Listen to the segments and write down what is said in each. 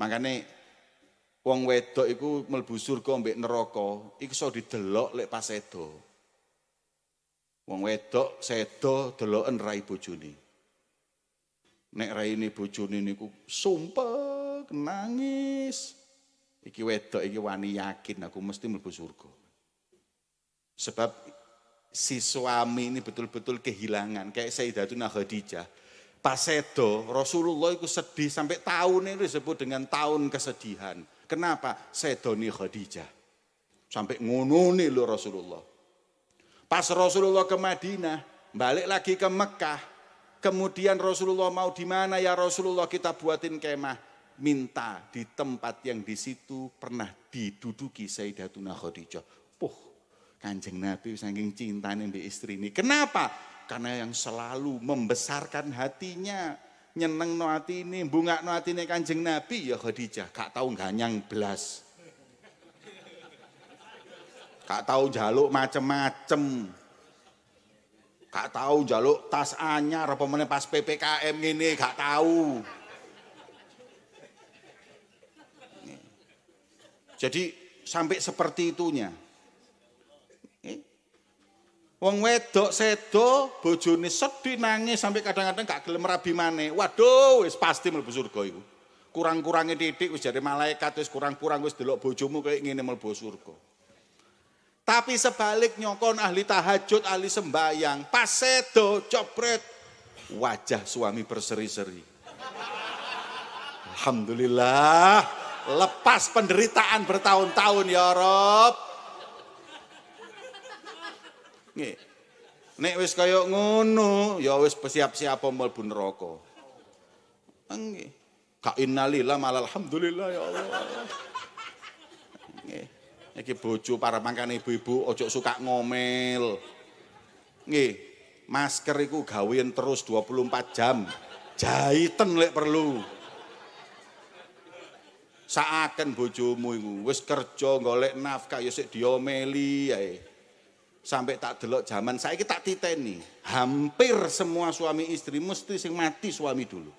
Makanya wong wedok iku mlebu surga mbek neraka iku iso didelok lek pas sedo. Wong wedok sedo deloken rai bojone. Nek raine bojone niku sumpek nangis. Iki wedok iki wani yakin aku mesti mlebu surga. Sebab si suami ini betul-betul kehilangan kayak Sayyidatuna Khadijah Pasedo, Rasulullah itu sedih sampai tahun ini disebut dengan tahun kesedihan. Kenapa? Sedoni Khadijah. Sampai ngono lo Rasulullah. Pas Rasulullah ke Madinah, balik lagi ke Mekah. Kemudian Rasulullah mau di mana ya Rasulullah kita buatin kemah. Minta di tempat yang di situ pernah diduduki Sayyidatuna Khadijah. Puh, kanjeng Nabi saking cintanya di istri ini. Kenapa? karena yang selalu membesarkan hatinya nyeneng no hati ini bunga no hati ini kanjeng nabi ya Khadijah kak tahu nggak nyang belas kak tahu jaluk macem-macem kak tahu jaluk tas anyar apa mana pas PPKM ini kak tahu jadi sampai seperti itunya Wong wedok sedo, bojone sedih nangis sampai kadang-kadang gak gelem rabi mane. Waduh, wis pasti mlebu surga iku. Kurang-kurange titik wis jadi malaikat wis kurang-kurang wis delok bojomu kayak ngene mlebu surga. Tapi sebaliknya kon ahli tahajud, ahli sembahyang, pas sedo copret wajah suami berseri-seri. Alhamdulillah, lepas penderitaan bertahun-tahun ya Rob Nggih. Nek wis kaya ngono, ya wis siap-siap mlebu neraka. Nggih. Ka innalillah malah alhamdulillah ya Allah. Nggih. Iki bojo para mangkane ibu-ibu ojo suka ngomel. Nggih. maskeriku iku terus 24 jam. Jaiten lek perlu. Saaken bojomu iku wis kerja golek nafkah ya sik diomeli ae sampai tak delok zaman saya kita titeni hampir semua suami istri mesti sing mati suami dulu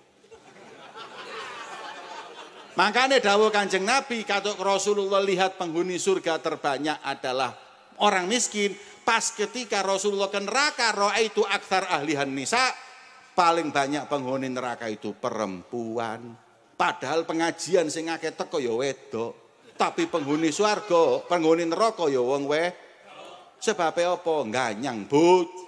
makanya dawo kanjeng nabi katuk rasulullah lihat penghuni surga terbanyak adalah orang miskin pas ketika rasulullah ke neraka roh itu aksar ahlihan nisa paling banyak penghuni neraka itu perempuan padahal pengajian sing akeh teko ya wedok tapi penghuni surga penghuni neraka ya wong wedok Sebab apa? Ganyang, Bu.